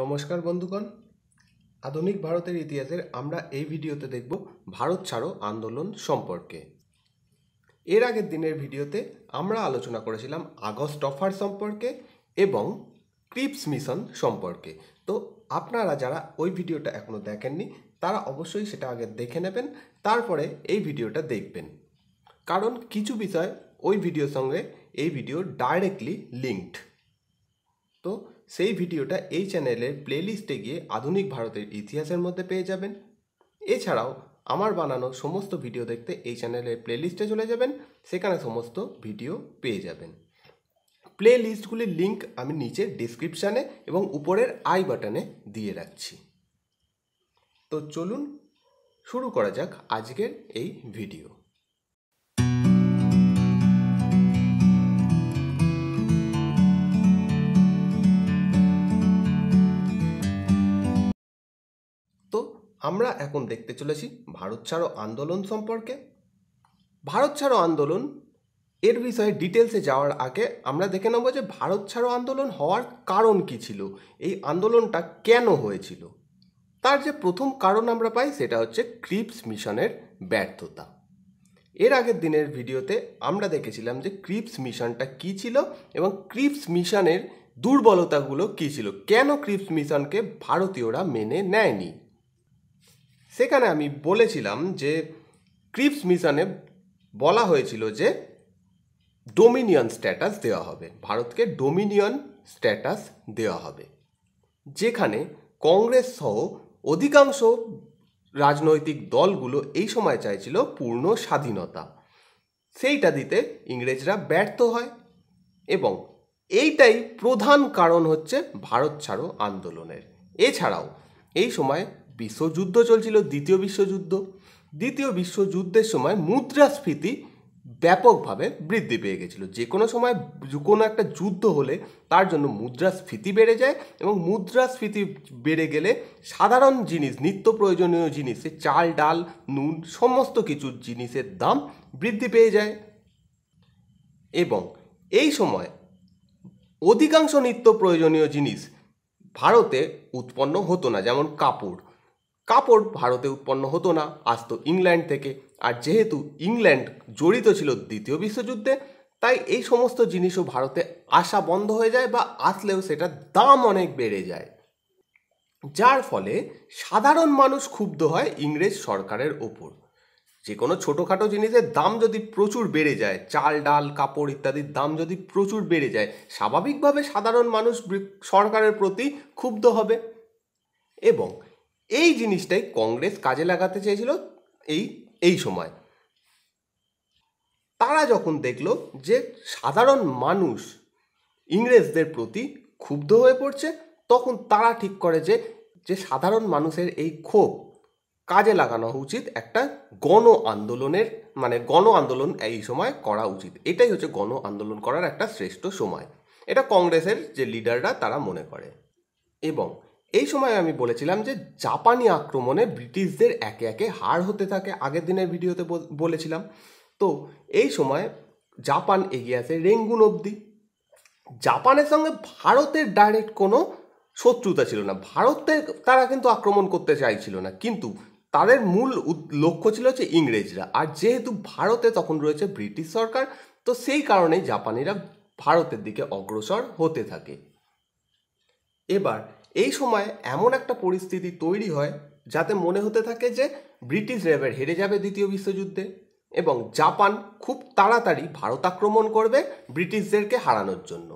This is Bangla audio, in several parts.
নমস্কার বন্ধুগণ আধুনিক ভারতের ইতিহাসের আমরা এই ভিডিওতে দেখব ভারত ছাড়ো আন্দোলন সম্পর্কে এর আগের দিনের ভিডিওতে আমরা আলোচনা করেছিলাম আগস্ট অফার সম্পর্কে এবং ক্রিপস মিশন সম্পর্কে তো আপনারা যারা ওই ভিডিওটা এখনও দেখেননি তারা অবশ্যই সেটা আগে দেখে নেবেন তারপরে এই ভিডিওটা দেখবেন কারণ কিছু বিষয় ওই ভিডিওর সঙ্গে এই ভিডিও ডাইরেক্টলি লিঙ্কড তো সেই ভিডিওটা এই চ্যানেলের প্লেলিস্টে গিয়ে আধুনিক ভারতের ইতিহাসের মধ্যে পেয়ে যাবেন এছাড়াও আমার বানানো সমস্ত ভিডিও দেখতে এই চ্যানেলের প্লেলিস্টে চলে যাবেন সেখানে সমস্ত ভিডিও পেয়ে যাবেন প্লে লিস্টগুলির লিঙ্ক আমি নিচে ডিসক্রিপশানে এবং উপরের আই বাটনে দিয়ে রাখছি তো চলুন শুরু করা যাক আজকের এই ভিডিও আমরা এখন দেখতে চলেছি ভারত ছাড়ো আন্দোলন সম্পর্কে ভারত ছাড়ো আন্দোলন এর বিষয়ে ডিটেলসে যাওয়ার আগে আমরা দেখে নেব যে ভারত ছাড়ো আন্দোলন হওয়ার কারণ কি ছিল এই আন্দোলনটা কেন হয়েছিল তার যে প্রথম কারণ আমরা পাই সেটা হচ্ছে ক্রিপস মিশনের ব্যর্থতা এর আগের দিনের ভিডিওতে আমরা দেখেছিলাম যে ক্রিপস মিশনটা কি ছিল এবং ক্রিপস মিশনের দুর্বলতাগুলো কী ছিল কেন ক্রিপস মিশনকে ভারতীয়রা মেনে নেয়নি সেখানে আমি বলেছিলাম যে ক্রিপস মিশনে বলা হয়েছিল যে ডোমিনিয়ন স্ট্যাটাস দেওয়া হবে ভারতকে ডোমিনিয়ন স্ট্যাটাস দেওয়া হবে যেখানে কংগ্রেস সহ অধিকাংশ রাজনৈতিক দলগুলো এই সময় চাইছিল পূর্ণ স্বাধীনতা সেইটা দিতে ইংরেজরা ব্যর্থ হয় এবং এইটাই প্রধান কারণ হচ্ছে ভারত ছাড়ো আন্দোলনের এছাড়াও এই সময় বিশ্বযুদ্ধ চলছিল দ্বিতীয় বিশ্বযুদ্ধ দ্বিতীয় বিশ্বযুদ্ধের সময় মুদ্রাস্ফীতি ব্যাপকভাবে বৃদ্ধি পেয়ে গেছিলো যে কোনো সময় কোনো একটা যুদ্ধ হলে তার জন্য মুদ্রাস্ফীতি বেড়ে যায় এবং মুদ্রাস্ফীতি বেড়ে গেলে সাধারণ জিনিস নিত্য প্রয়োজনীয় জিনিসে চাল ডাল নুন সমস্ত কিছু জিনিসের দাম বৃদ্ধি পেয়ে যায় এবং এই সময় অধিকাংশ নিত্য প্রয়োজনীয় জিনিস ভারতে উৎপন্ন হতো না যেমন কাপড় কাপড় ভারতে উৎপন্ন হতো না আসতো ইংল্যান্ড থেকে আর যেহেতু ইংল্যান্ড জড়িত ছিল দ্বিতীয় বিশ্বযুদ্ধে তাই এই সমস্ত জিনিসও ভারতে আসা বন্ধ হয়ে যায় বা আসলেও সেটা দাম অনেক বেড়ে যায় যার ফলে সাধারণ মানুষ ক্ষুব্ধ হয় ইংরেজ সরকারের ওপর যে কোনো ছোটোখাটো জিনিসের দাম যদি প্রচুর বেড়ে যায় চাল ডাল কাপড় ইত্যাদির দাম যদি প্রচুর বেড়ে যায় স্বাভাবিকভাবে সাধারণ মানুষ সরকারের প্রতি ক্ষুব্ধ হবে এবং এই জিনিসটাই কংগ্রেস কাজে লাগাতে চেয়েছিল এই এই সময় তারা যখন দেখল যে সাধারণ মানুষ ইংরেজদের প্রতি ক্ষুব্ধ হয়ে পড়ছে তখন তারা ঠিক করে যে যে সাধারণ মানুষের এই ক্ষোভ কাজে লাগানো উচিত একটা গণ আন্দোলনের মানে গণ আন্দোলন এই সময় করা উচিত এটাই হচ্ছে গণ আন্দোলন করার একটা শ্রেষ্ঠ সময় এটা কংগ্রেসের যে লিডাররা তারা মনে করে এবং এই সময় আমি বলেছিলাম যে জাপানি আক্রমণে ব্রিটিশদের একে একে হার হতে থাকে আগের দিনের ভিডিওতে বলেছিলাম তো এই সময় জাপান এগিয়ে আছে রেঙ্গুন অবধি জাপানের সঙ্গে ভারতের ডাইরেক্ট কোনো শত্রুতা ছিল না ভারতে তারা কিন্তু আক্রমণ করতে চাইছিল না কিন্তু তাদের মূল লক্ষ্য ছিল হচ্ছে ইংরেজরা আর যেহেতু ভারতে তখন রয়েছে ব্রিটিশ সরকার তো সেই কারণেই জাপানিরা ভারতের দিকে অগ্রসর হতে থাকে এবার এই সময় এমন একটা পরিস্থিতি তৈরি হয় যাতে মনে হতে থাকে যে ব্রিটিশ রেবের হেরে যাবে দ্বিতীয় বিশ্বযুদ্ধে এবং জাপান খুব তাড়াতাড়ি ভারত আক্রমণ করবে ব্রিটিশদেরকে হারানোর জন্য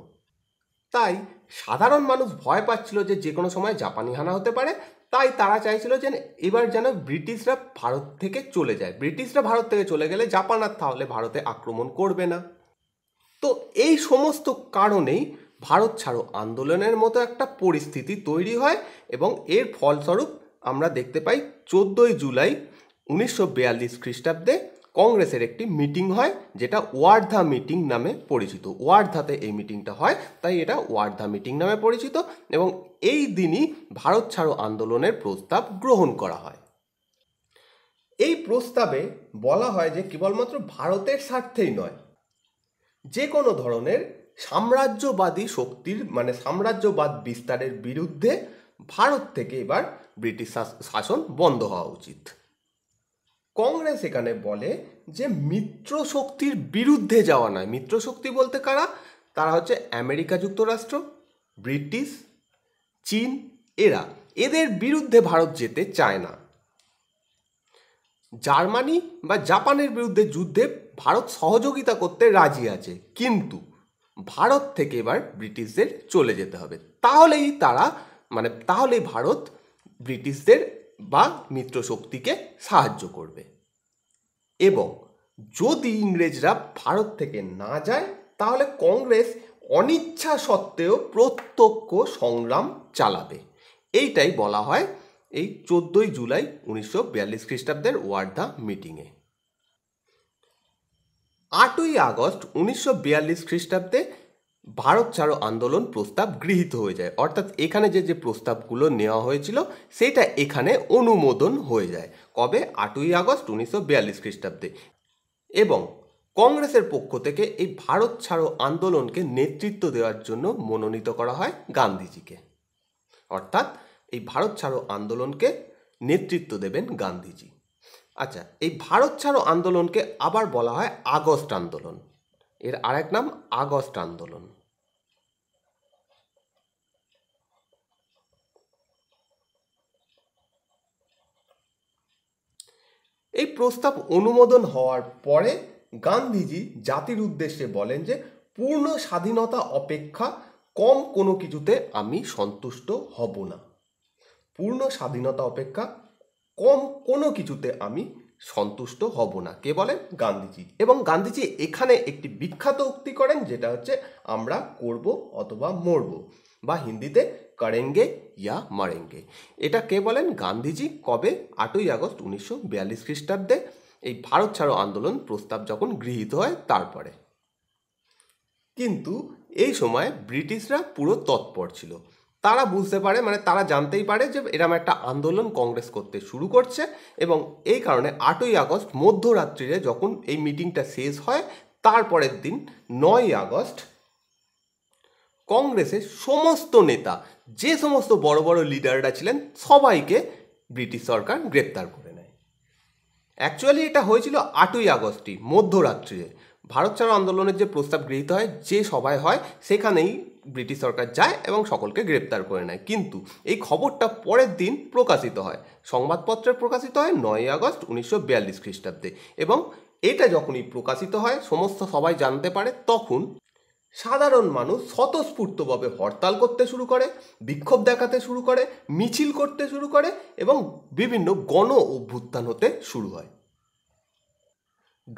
তাই সাধারণ মানুষ ভয় পাচ্ছিল যে যে কোনো সময় জাপানি হানা হতে পারে তাই তারা চাইছিল যে এবার যেন ব্রিটিশরা ভারত থেকে চলে যায় ব্রিটিশরা ভারত থেকে চলে গেলে জাপান আর তাহলে ভারতে আক্রমণ করবে না তো এই সমস্ত কারণেই ভারত ছাড়ো আন্দোলনের মতো একটা পরিস্থিতি তৈরি হয় এবং এর ফলস্বরূপ আমরা দেখতে পাই চোদ্দোই জুলাই উনিশশো বিয়াল্লিশ খ্রিস্টাব্দে কংগ্রেসের একটি মিটিং হয় যেটা ওয়ার্ধা মিটিং নামে পরিচিত ওয়ার্ধাতে এই মিটিংটা হয় তাই এটা ওয়ার্ধা মিটিং নামে পরিচিত এবং এই দিনই ভারত ছাড়ো আন্দোলনের প্রস্তাব গ্রহণ করা হয় এই প্রস্তাবে বলা হয় যে কেবলমাত্র ভারতের স্বার্থেই নয় যে কোনো ধরনের সাম্রাজ্যবাদী শক্তির মানে সাম্রাজ্যবাদ বিস্তারের বিরুদ্ধে ভারত থেকে এবার ব্রিটিশ শাসন বন্ধ হওয়া উচিত কংগ্রেস এখানে বলে যে মিত্র শক্তির বিরুদ্ধে যাওয়া নয় মিত্র শক্তি বলতে কারা তারা হচ্ছে আমেরিকা যুক্তরাষ্ট্র ব্রিটিশ চীন এরা এদের বিরুদ্ধে ভারত যেতে চায় না জার্মানি বা জাপানের বিরুদ্ধে যুদ্ধে ভারত সহযোগিতা করতে রাজি আছে কিন্তু ভারত থেকে এবার ব্রিটিশদের চলে যেতে হবে তাহলেই তারা মানে তাহলেই ভারত ব্রিটিশদের বা মিত্র শক্তিকে সাহায্য করবে এবং যদি ইংরেজরা ভারত থেকে না যায় তাহলে কংগ্রেস অনিচ্ছা সত্ত্বেও প্রত্যক্ষ সংগ্রাম চালাবে এইটাই বলা হয় এই চোদ্দোই জুলাই উনিশশো বিয়াল্লিশ খ্রিস্টাব্দের ওয়ার্ধা মিটিংয়ে আটই আগস্ট উনিশশো বিয়াল্লিশ খ্রিস্টাব্দে ভারত ছাড়ো আন্দোলন প্রস্তাব গৃহীত হয়ে যায় অর্থাৎ এখানে যে যে প্রস্তাবগুলো নেওয়া হয়েছিল সেটা এখানে অনুমোদন হয়ে যায় কবে আটই আগস্ট উনিশশো বিয়াল্লিশ খ্রিস্টাব্দে এবং কংগ্রেসের পক্ষ থেকে এই ভারত ছাড়ো আন্দোলনকে নেতৃত্ব দেওয়ার জন্য মনোনীত করা হয় গান্ধীজিকে অর্থাৎ এই ভারত ছাড়ো আন্দোলনকে নেতৃত্ব দেবেন গান্ধীজি আচ্ছা এই ভারত ছাড়ো আন্দোলনকে আবার বলা হয় আগস্ট আন্দোলন এর আরেক নাম আগস্ট আন্দোলন এই প্রস্তাব অনুমোদন হওয়ার পরে গান্ধীজি জাতির উদ্দেশ্যে বলেন যে পূর্ণ স্বাধীনতা অপেক্ষা কম কোনো কিছুতে আমি সন্তুষ্ট হব না পূর্ণ স্বাধীনতা অপেক্ষা কম কোনো কিছুতে আমি সন্তুষ্ট হব না কে বলেন গান্ধীজি এবং গান্ধীজি এখানে একটি বিখ্যাত উক্তি করেন যেটা হচ্ছে আমরা করব অথবা মরব বা হিন্দিতে করেঙ্গে ইয়া মারেঙ্গে এটা কে বলেন গান্ধীজি কবে আটই আগস্ট উনিশশো বিয়াল্লিশ খ্রিস্টাব্দে এই ভারত ছাড়ো আন্দোলন প্রস্তাব যখন গৃহীত হয় তারপরে কিন্তু এই সময় ব্রিটিশরা পুরো তৎপর ছিল তারা বুঝতে পারে মানে তারা জানতেই পারে যে এরম একটা আন্দোলন কংগ্রেস করতে শুরু করছে এবং এই কারণে আটই আগস্ট মধ্যরাত্রিরে যখন এই মিটিংটা শেষ হয় তারপরের দিন নয় আগস্ট কংগ্রেসের সমস্ত নেতা যে সমস্ত বড় বড় লিডাররা ছিলেন সবাইকে ব্রিটিশ সরকার গ্রেপ্তার করে নেয় অ্যাকচুয়ালি এটা হয়েছিল আটই আগস্টই মধ্যরাত্রিরে ভারত ছাড়ো আন্দোলনের যে প্রস্তাব গৃহীত হয় যে সভায় হয় সেখানেই ব্রিটিশ সরকার যায় এবং সকলকে গ্রেপ্তার করে নেয় কিন্তু এই খবরটা পরের দিন প্রকাশিত হয় সংবাদপত্রে প্রকাশিত হয় নয় আগস্ট উনিশশো বিয়াল্লিশ খ্রিস্টাব্দে এবং এটা যখনই প্রকাশিত হয় সমস্ত সবাই জানতে পারে তখন সাধারণ মানুষ স্বতঃস্ফূর্তভাবে হরতাল করতে শুরু করে বিক্ষোভ দেখাতে শুরু করে মিছিল করতে শুরু করে এবং বিভিন্ন গণ অভ্যুত্থান হতে শুরু হয়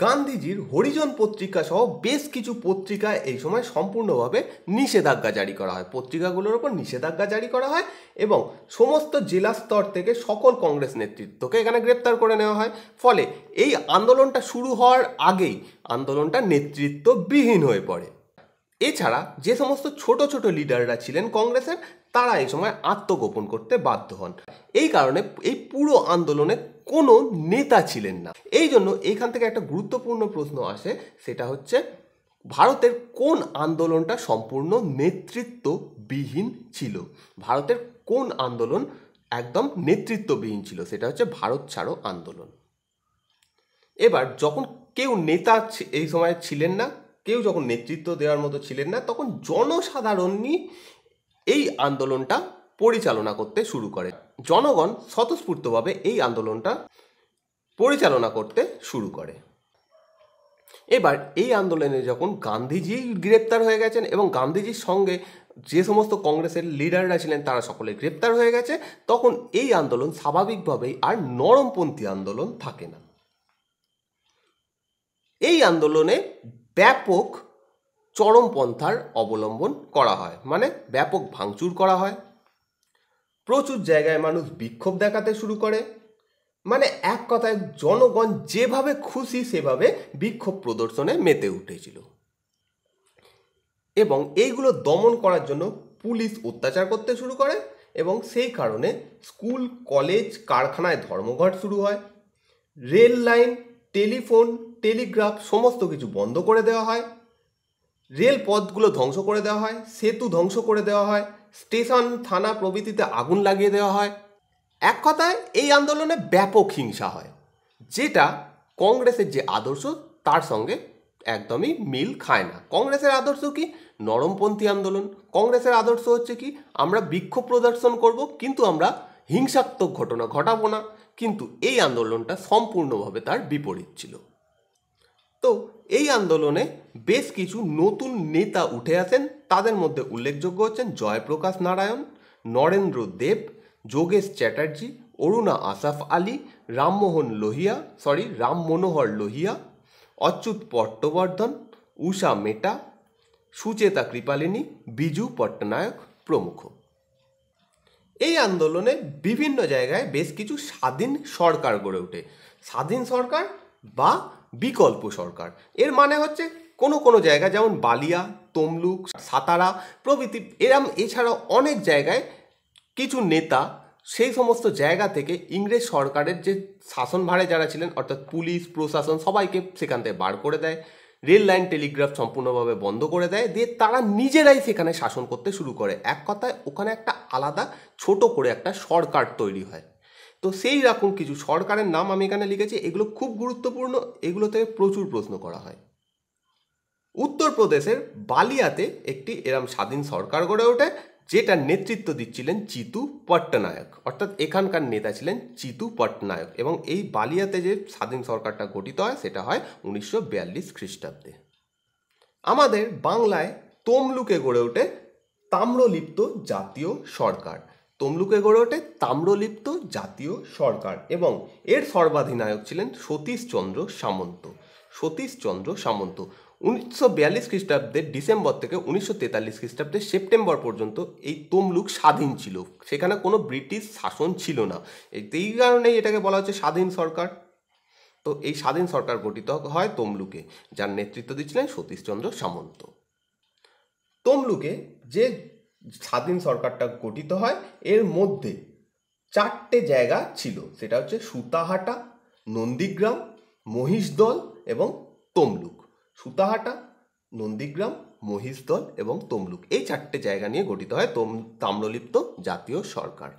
গান্ধীজির হরিজন পত্রিকা সহ বেশ কিছু পত্রিকা এই সময় সম্পূর্ণভাবে নিষেধাজ্ঞা জারি করা হয় পত্রিকাগুলোর ওপর নিষেধাজ্ঞা জারি করা হয় এবং সমস্ত জেলা স্তর থেকে সকল কংগ্রেস নেতৃত্বকে এখানে গ্রেপ্তার করে নেওয়া হয় ফলে এই আন্দোলনটা শুরু হওয়ার আগেই আন্দোলনটা নেতৃত্ববিহীন হয়ে পড়ে এছাড়া যে সমস্ত ছোট ছোট লিডাররা ছিলেন কংগ্রেসের তারা এই সময় আত্মগোপন করতে বাধ্য হন এই কারণে এই পুরো আন্দোলনে কোনো নেতা ছিলেন না এই জন্য এইখান থেকে একটা গুরুত্বপূর্ণ প্রশ্ন আসে সেটা হচ্ছে ভারতের কোন আন্দোলনটা সম্পূর্ণ নেতৃত্ববিহীন ছিল ভারতের কোন আন্দোলন একদম নেতৃত্ববিহীন ছিল সেটা হচ্ছে ভারত ছাড়ো আন্দোলন এবার যখন কেউ নেতা এই সময় ছিলেন না কেউ যখন নেতৃত্ব দেওয়ার মতো ছিলেন না তখন জনসাধারণই এই আন্দোলনটা পরিচালনা করতে শুরু করে জনগণ স্বতঃস্ফূর্তভাবে এই আন্দোলনটা পরিচালনা করতে শুরু করে এবার এই আন্দোলনে যখন গান্ধীজি গ্রেপ্তার হয়ে গেছেন এবং গান্ধীজির সঙ্গে যে সমস্ত কংগ্রেসের লিডাররা ছিলেন তারা সকলে গ্রেপ্তার হয়ে গেছে তখন এই আন্দোলন স্বাভাবিকভাবেই আর নরমপন্থী আন্দোলন থাকে না এই আন্দোলনে ব্যাপক চরমপন্থার অবলম্বন করা হয় মানে ব্যাপক ভাঙচুর করা হয় প্রচুর জায়গায় মানুষ বিক্ষোভ দেখাতে শুরু করে মানে এক কথায় জনগণ যেভাবে খুশি সেভাবে বিক্ষোভ প্রদর্শনে মেতে উঠেছিল এবং এইগুলো দমন করার জন্য পুলিশ অত্যাচার করতে শুরু করে এবং সেই কারণে স্কুল কলেজ কারখানায় ধর্মঘট শুরু হয় রেল লাইন টেলিফোন টেলিগ্রাফ সমস্ত কিছু বন্ধ করে দেওয়া হয় রেলপথগুলো ধ্বংস করে দেওয়া হয় সেতু ধ্বংস করে দেওয়া হয় স্টেশন থানা প্রভৃতিতে আগুন লাগিয়ে দেওয়া হয় এক কথায় এই আন্দোলনে ব্যাপক হিংসা হয় যেটা কংগ্রেসের যে আদর্শ তার সঙ্গে একদমই মিল খায় না কংগ্রেসের আদর্শ কি নরমপন্থী আন্দোলন কংগ্রেসের আদর্শ হচ্ছে কি আমরা বিক্ষোভ প্রদর্শন করব কিন্তু আমরা হিংসাত্মক ঘটনা ঘটাবো না কিন্তু এই আন্দোলনটা সম্পূর্ণভাবে তার বিপরীত ছিল তো এই আন্দোলনে বেশ কিছু নতুন নেতা উঠে আসেন তাদের মধ্যে উল্লেখযোগ্য হচ্ছেন জয়প্রকাশ নারায়ণ নরেন্দ্র দেব যোগেশ চ্যাটার্জি অরুণা আসাফ আলী রামমোহন লোহিয়া সরি রাম মনোহর লোহিয়া অচ্যুত পট্টবর্ধন উষা মেটা সুচেতা কৃপালিনী বিজু পট্টনায়ক প্রমুখ এই আন্দোলনে বিভিন্ন জায়গায় বেশ কিছু স্বাধীন সরকার গড়ে ওঠে স্বাধীন সরকার বা বিকল্প সরকার এর মানে হচ্ছে কোনো কোনো জায়গা যেমন বালিয়া তমলুক সাতারা প্রভৃতি এরম এছাড়াও অনেক জায়গায় কিছু নেতা সেই সমস্ত জায়গা থেকে ইংরেজ সরকারের যে শাসনভারে যারা ছিলেন অর্থাৎ পুলিশ প্রশাসন সবাইকে সেখান থেকে বার করে দেয় রেল লাইন টেলিগ্রাফ সম্পূর্ণভাবে বন্ধ করে দেয় দিয়ে তারা নিজেরাই সেখানে শাসন করতে শুরু করে এক কথায় ওখানে একটা আলাদা ছোট করে একটা সরকার তৈরি হয় তো সেই রকম কিছু সরকারের নাম আমি এখানে লিখেছি এগুলো খুব গুরুত্বপূর্ণ এগুলো থেকে প্রচুর প্রশ্ন করা হয় উত্তরপ্রদেশের বালিয়াতে একটি এরম স্বাধীন সরকার গড়ে ওঠে যেটা নেতৃত্ব দিচ্ছিলেন চিতু পট্টনায়ক অর্থাৎ এখানকার নেতা ছিলেন চিতু পট্টনায়ক এবং এই বালিয়াতে যে স্বাধীন সরকারটা গঠিত হয় সেটা হয় উনিশশো বিয়াল্লিশ খ্রিস্টাব্দে আমাদের বাংলায় তমলুকে গড়ে ওঠে তাম্রলিপ্ত জাতীয় সরকার তমলুকে গড়ে ওঠে তাম্রলিপ্ত জাতীয় সরকার এবং এর সর্বাধিনায়ক ছিলেন সতীশচন্দ্র সামন্ত সতীশচন্দ্র সামন্ত উনিশশো বিয়াল্লিশ খ্রিস্টাব্দের ডিসেম্বর থেকে উনিশশো তেতাল্লিশ খ্রিস্টাব্দের সেপ্টেম্বর পর্যন্ত এই তমলুক স্বাধীন ছিল সেখানে কোনো ব্রিটিশ শাসন ছিল না এই কারণেই এটাকে বলা হচ্ছে স্বাধীন সরকার তো এই স্বাধীন সরকার গঠিত হয় তমলুকে যার নেতৃত্ব দিচ্ছিলেন সতীশচন্দ্র সামন্ত তমলুকে যে স্বাধীন সরকারটা গঠিত হয় এর মধ্যে চারটে জায়গা ছিল সেটা হচ্ছে সুতাহাটা নন্দীগ্রাম মহিষদল এবং তমলুক সুতাহাটা নন্দীগ্রাম মহিষদল এবং তমলুক এই চারটে জায়গা নিয়ে গঠিত হয় তম তাম্রলিপ্ত জাতীয় সরকার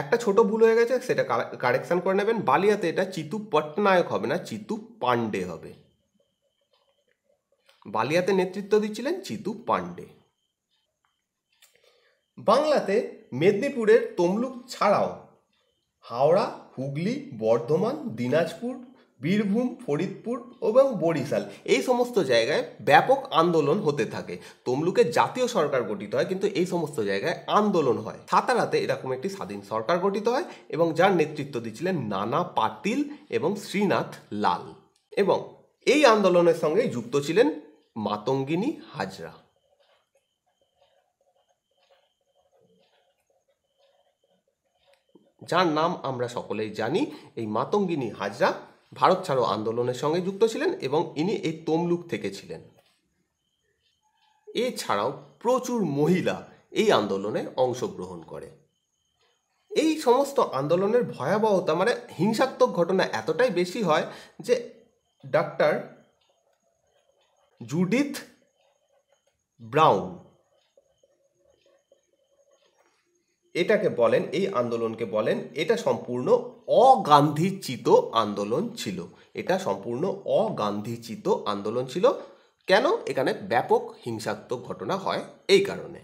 একটা ছোট ভুল হয়ে গেছে সেটা কারেকশন করে নেবেন বালিয়াতে এটা চিতু পট্টনায়ক হবে না চিতু পাণ্ডে হবে বালিয়াতে নেতৃত্ব দিচ্ছিলেন চিতু পাণ্ডে বাংলাতে মেদিনীপুরের তমলুক ছাড়াও হাওড়া হুগলি বর্ধমান দিনাজপুর বীরভূম ফরিদপুর এবং বরিশাল এই সমস্ত জায়গায় ব্যাপক আন্দোলন হতে থাকে তমলুকে জাতীয় সরকার গঠিত হয় কিন্তু এই সমস্ত জায়গায় আন্দোলন হয় সাতারাতে এরকম একটি স্বাধীন সরকার গঠিত হয় এবং যার নেতৃত্ব দিয়েছিলেন নানা পাতিল এবং শ্রীনাথ লাল এবং এই আন্দোলনের সঙ্গে যুক্ত ছিলেন মাতঙ্গিনী হাজরা যার নাম আমরা সকলেই জানি এই মাতঙ্গিনী হাজরা ভারত ছাড়ো আন্দোলনের সঙ্গে যুক্ত ছিলেন এবং ইনি এই তমলুক থেকে ছিলেন এছাড়াও প্রচুর মহিলা এই আন্দোলনে অংশগ্রহণ করে এই সমস্ত আন্দোলনের ভয়াবহতা মানে হিংসাত্মক ঘটনা এতটাই বেশি হয় যে ডাক্তার জুডিথ ব্রাউন এটাকে বলেন এই আন্দোলনকে বলেন এটা সম্পূর্ণ অগান্ধীচিত আন্দোলন ছিল এটা সম্পূর্ণ অগান্ধীচিত আন্দোলন ছিল কেন এখানে ব্যাপক হিংসাত্মক ঘটনা হয় এই কারণে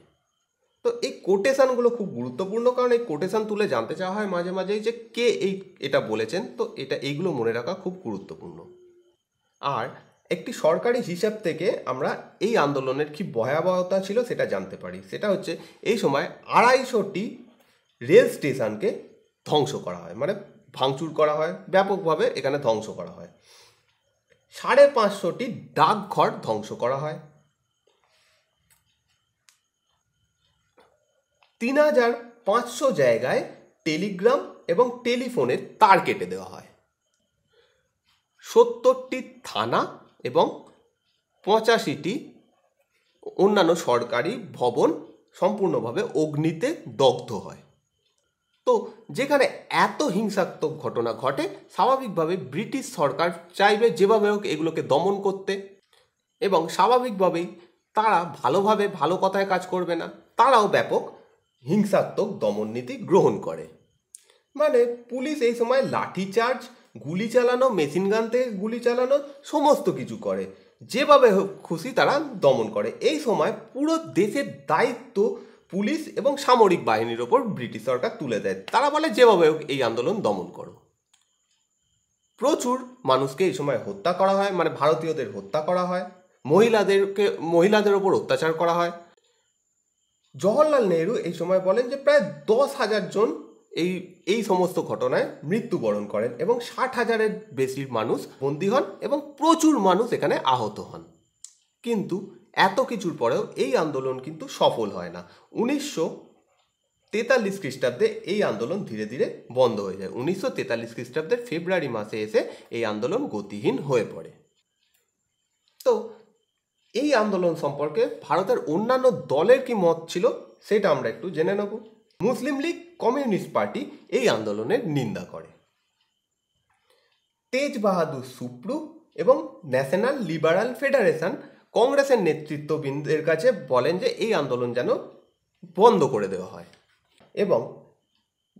তো এই কোটেশানগুলো খুব গুরুত্বপূর্ণ কারণ এই কোটেশান তুলে জানতে চাওয়া হয় মাঝে মাঝেই যে কে এই এটা বলেছেন তো এটা এইগুলো মনে রাখা খুব গুরুত্বপূর্ণ আর একটি সরকারি হিসাব থেকে আমরা এই আন্দোলনের কি ভয়াবহতা ছিল সেটা জানতে পারি সেটা হচ্ছে এই সময় আড়াইশোটি রেল স্টেশনকে ধ্বংস করা হয় মানে ভাঙচুর করা হয় ব্যাপকভাবে এখানে ধ্বংস করা হয় সাড়ে পাঁচশোটি ডাকঘর ধ্বংস করা হয় তিন হাজার পাঁচশো জায়গায় টেলিগ্রাম এবং টেলিফোনের তার কেটে দেওয়া হয় সত্তরটি থানা এবং পঁচাশিটি অন্যান্য সরকারি ভবন সম্পূর্ণভাবে অগ্নিতে দগ্ধ হয় তো যেখানে এত হিংসাত্মক ঘটনা ঘটে স্বাভাবিকভাবে ব্রিটিশ সরকার চাইবে যেভাবে হোক এগুলোকে দমন করতে এবং স্বাভাবিকভাবেই তারা ভালোভাবে ভালো কথায় কাজ করবে না তারাও ব্যাপক হিংসাত্মক দমন নীতি গ্রহণ করে মানে পুলিশ এই সময় লাঠিচার্জ গুলি চালানো মেশিন গান থেকে গুলি চালানো সমস্ত কিছু করে যেভাবে খুশি তারা দমন করে এই সময় পুরো দেশের দায়িত্ব পুলিশ এবং সামরিক বাহিনীর ওপর ব্রিটিশ সরকার তুলে দেয় তারা বলে যেভাবে হোক এই আন্দোলন দমন করো প্রচুর মানুষকে এই সময় হত্যা করা হয় মানে ভারতীয়দের হত্যা করা হয় মহিলাদেরকে মহিলাদের ওপর অত্যাচার করা হয় জওহরলাল নেহরু এই সময় বলেন যে প্রায় দশ হাজার জন এই এই সমস্ত ঘটনায় মৃত্যুবরণ করেন এবং ষাট হাজারের বেশি মানুষ বন্দী হন এবং প্রচুর মানুষ এখানে আহত হন কিন্তু এত কিছুর পরেও এই আন্দোলন কিন্তু সফল হয় না উনিশশো তেতাল্লিশ খ্রিস্টাব্দে এই আন্দোলন ধীরে ধীরে বন্ধ হয়ে যায় উনিশশো তেতাল্লিশ খ্রিস্টাব্দের ফেব্রুয়ারি মাসে এসে এই আন্দোলন গতিহীন হয়ে পড়ে তো এই আন্দোলন সম্পর্কে ভারতের অন্যান্য দলের কি মত ছিল সেটা আমরা একটু জেনে নেব মুসলিম লীগ কমিউনিস্ট পার্টি এই আন্দোলনের নিন্দা করে তেজ বাহাদুর সুপ্রু এবং ন্যাশনাল লিবারাল ফেডারেশন কংগ্রেসের নেতৃত্ববৃন্দের কাছে বলেন যে এই আন্দোলন যেন বন্ধ করে দেওয়া হয় এবং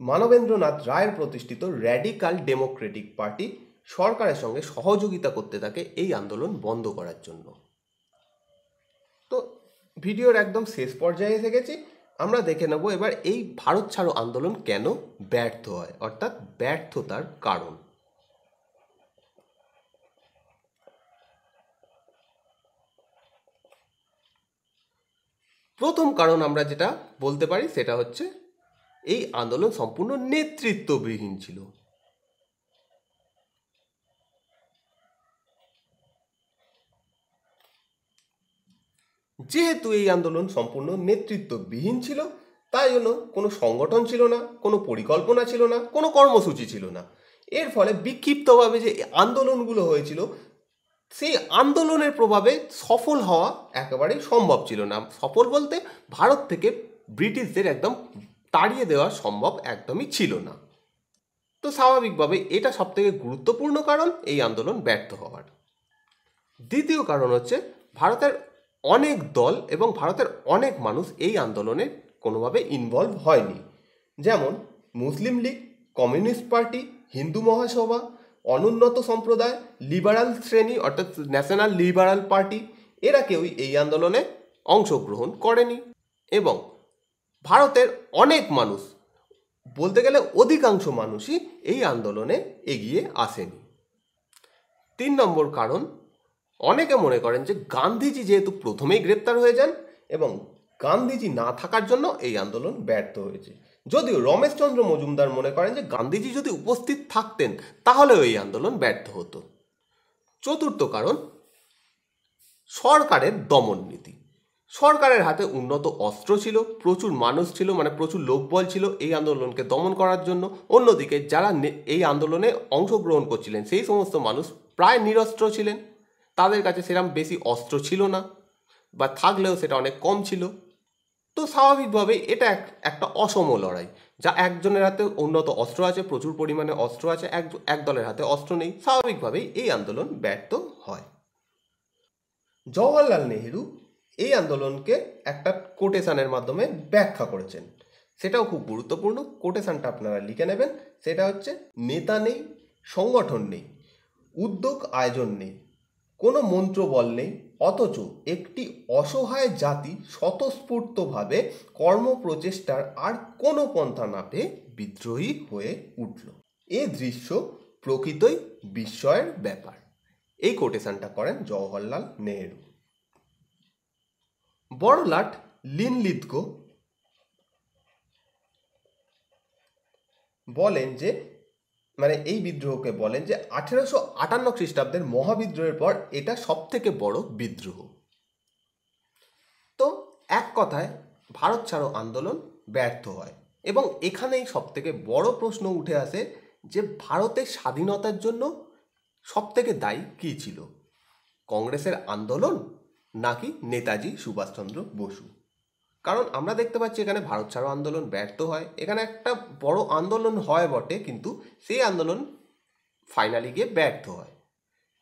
মানবেন্দ্রনাথ রায়ের প্রতিষ্ঠিত র্যাডিকাল ডেমোক্রেটিক পার্টি সরকারের সঙ্গে সহযোগিতা করতে থাকে এই আন্দোলন বন্ধ করার জন্য তো ভিডিওর একদম শেষ পর্যায়ে এসে গেছি আমরা দেখে নেব এবার এই ভারত ছাড়ো আন্দোলন কেন ব্যর্থ হয় অর্থাৎ ব্যর্থতার কারণ প্রথম কারণ আমরা যেটা বলতে পারি সেটা হচ্ছে এই আন্দোলন সম্পূর্ণ নেতৃত্ববিহীন ছিল যেহেতু এই আন্দোলন সম্পূর্ণ নেতৃত্ববিহীন ছিল তাই জন্য কোনো সংগঠন ছিল না কোনো পরিকল্পনা ছিল না কোনো কর্মসূচি ছিল না এর ফলে বিক্ষিপ্তভাবে যে আন্দোলনগুলো হয়েছিল সেই আন্দোলনের প্রভাবে সফল হওয়া একেবারেই সম্ভব ছিল না সফল বলতে ভারত থেকে ব্রিটিশদের একদম তাড়িয়ে দেওয়া সম্ভব একদমই ছিল না তো স্বাভাবিকভাবে এটা সবথেকে গুরুত্বপূর্ণ কারণ এই আন্দোলন ব্যর্থ হওয়ার দ্বিতীয় কারণ হচ্ছে ভারতের অনেক দল এবং ভারতের অনেক মানুষ এই আন্দোলনে কোনোভাবে ইনভলভ হয়নি যেমন মুসলিম লীগ কমিউনিস্ট পার্টি হিন্দু মহাসভা অনুন্নত সম্প্রদায় লিবারাল শ্রেণী অর্থাৎ ন্যাশনাল লিবারাল পার্টি এরা কেউই এই আন্দোলনে অংশগ্রহণ করেনি এবং ভারতের অনেক মানুষ বলতে গেলে অধিকাংশ মানুষই এই আন্দোলনে এগিয়ে আসেনি তিন নম্বর কারণ অনেকে মনে করেন যে গান্ধীজি যেহেতু প্রথমেই গ্রেপ্তার হয়ে যান এবং গান্ধীজি না থাকার জন্য এই আন্দোলন ব্যর্থ হয়েছে যদিও রমেশচন্দ্র মজুমদার মনে করেন যে গান্ধীজি যদি উপস্থিত থাকতেন তাহলেও এই আন্দোলন ব্যর্থ হতো চতুর্থ কারণ সরকারের দমন নীতি সরকারের হাতে উন্নত অস্ত্র ছিল প্রচুর মানুষ ছিল মানে প্রচুর লোকবল ছিল এই আন্দোলনকে দমন করার জন্য অন্যদিকে যারা এই আন্দোলনে অংশগ্রহণ করছিলেন সেই সমস্ত মানুষ প্রায় নিরস্ত্র ছিলেন তাদের কাছে সেরকম বেশি অস্ত্র ছিল না বা থাকলেও সেটা অনেক কম ছিল তো স্বাভাবিকভাবেই এটা এক একটা অসম লড়াই যা একজনের হাতে উন্নত অস্ত্র আছে প্রচুর পরিমাণে অস্ত্র আছে এক এক দলের হাতে অস্ত্র নেই স্বাভাবিকভাবেই এই আন্দোলন ব্যর্থ হয় জওয়াহরলাল নেহেরু এই আন্দোলনকে একটা কোটেশানের মাধ্যমে ব্যাখ্যা করেছেন সেটাও খুব গুরুত্বপূর্ণ কোটেশানটা আপনারা লিখে নেবেন সেটা হচ্ছে নেতা নেই সংগঠন নেই উদ্যোগ আয়োজন নেই কোনো মন্ত্র বল নেই অথচ একটি অসহায় জাতি স্বতঃস্ফূর্তভাবে কর্মপ্রচেষ্টার আর কোনো পন্থা না পেয়ে বিদ্রোহী হয়ে উঠল এ দৃশ্য প্রকৃতই বিস্ময়ের ব্যাপার এই কোটেশনটা করেন জওহরলাল নেহেরু বড়লাট লিনলিদকো বলেন যে মানে এই বিদ্রোহকে বলেন যে আঠেরোশো আটান্ন খ্রিস্টাব্দের মহাবিদ্রোহের পর এটা সব থেকে বড় বিদ্রোহ তো এক কথায় ভারত ছাড়ো আন্দোলন ব্যর্থ হয় এবং এখানেই সব থেকে বড় প্রশ্ন উঠে আসে যে ভারতের স্বাধীনতার জন্য সব থেকে দায়ী কী ছিল কংগ্রেসের আন্দোলন নাকি নেতাজি সুভাষচন্দ্র বসু কারণ আমরা দেখতে পাচ্ছি এখানে ভারত ছাড়ো আন্দোলন ব্যর্থ হয় এখানে একটা বড় আন্দোলন হয় বটে কিন্তু সেই আন্দোলন ফাইনালি গিয়ে ব্যর্থ হয়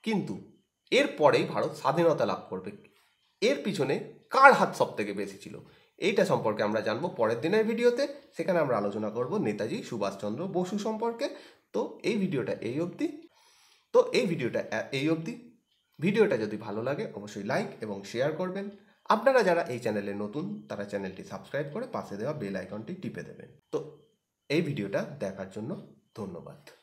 কিন্তু এরপরেই ভারত স্বাধীনতা লাভ করবে এর পিছনে কার হাত সব থেকে বেশি ছিল এইটা সম্পর্কে আমরা জানবো পরের দিনের ভিডিওতে সেখানে আমরা আলোচনা করব নেতাজি সুভাষচন্দ্র বসু সম্পর্কে তো এই ভিডিওটা এই অবধি তো এই ভিডিওটা এই অবধি ভিডিওটা যদি ভালো লাগে অবশ্যই লাইক এবং শেয়ার করবেন আপনারা যারা এই চ্যানেলে নতুন তারা চ্যানেলটি সাবস্ক্রাইব করে পাশে দেওয়া বেল আইকনটি টিপে দেবেন তো এই ভিডিওটা দেখার জন্য ধন্যবাদ